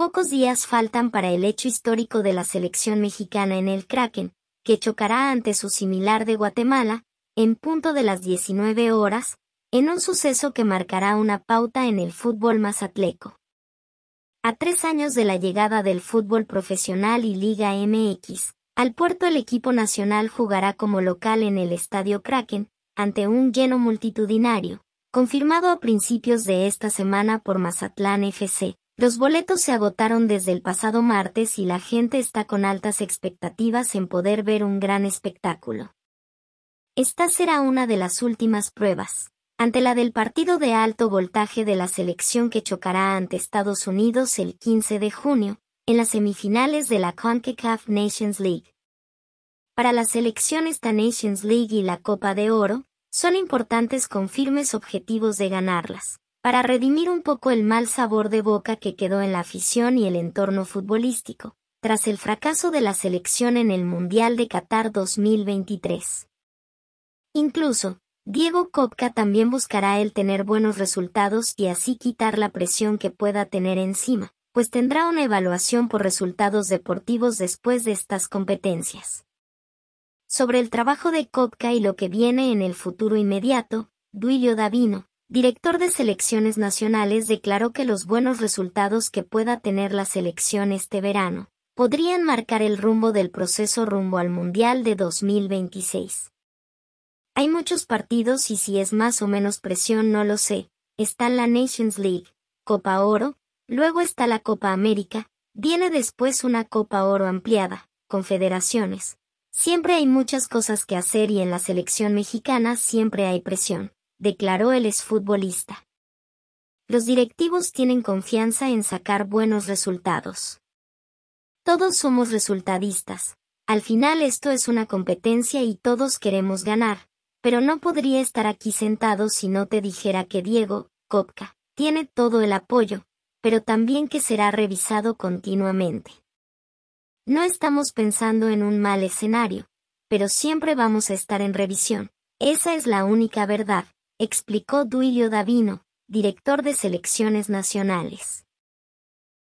Pocos días faltan para el hecho histórico de la selección mexicana en el Kraken, que chocará ante su similar de Guatemala, en punto de las 19 horas, en un suceso que marcará una pauta en el fútbol mazatleco. A tres años de la llegada del fútbol profesional y Liga MX, al puerto el equipo nacional jugará como local en el Estadio Kraken, ante un lleno multitudinario, confirmado a principios de esta semana por Mazatlán FC, los boletos se agotaron desde el pasado martes y la gente está con altas expectativas en poder ver un gran espectáculo. Esta será una de las últimas pruebas, ante la del partido de alto voltaje de la selección que chocará ante Estados Unidos el 15 de junio, en las semifinales de la CONCACAF Nations League. Para la selección esta Nations League y la Copa de Oro, son importantes con firmes objetivos de ganarlas para redimir un poco el mal sabor de boca que quedó en la afición y el entorno futbolístico, tras el fracaso de la selección en el Mundial de Qatar 2023. Incluso, Diego Kopka también buscará el tener buenos resultados y así quitar la presión que pueda tener encima, pues tendrá una evaluación por resultados deportivos después de estas competencias. Sobre el trabajo de Kopka y lo que viene en el futuro inmediato, Duilio Davino, director de selecciones nacionales, declaró que los buenos resultados que pueda tener la selección este verano podrían marcar el rumbo del proceso rumbo al Mundial de 2026. Hay muchos partidos y si es más o menos presión no lo sé. Está la Nations League, Copa Oro, luego está la Copa América, viene después una Copa Oro ampliada, confederaciones. Siempre hay muchas cosas que hacer y en la selección mexicana siempre hay presión declaró el exfutbolista. Los directivos tienen confianza en sacar buenos resultados. Todos somos resultadistas. Al final esto es una competencia y todos queremos ganar, pero no podría estar aquí sentado si no te dijera que Diego, Kopka, tiene todo el apoyo, pero también que será revisado continuamente. No estamos pensando en un mal escenario, pero siempre vamos a estar en revisión. Esa es la única verdad, explicó Duilio Davino, director de selecciones nacionales.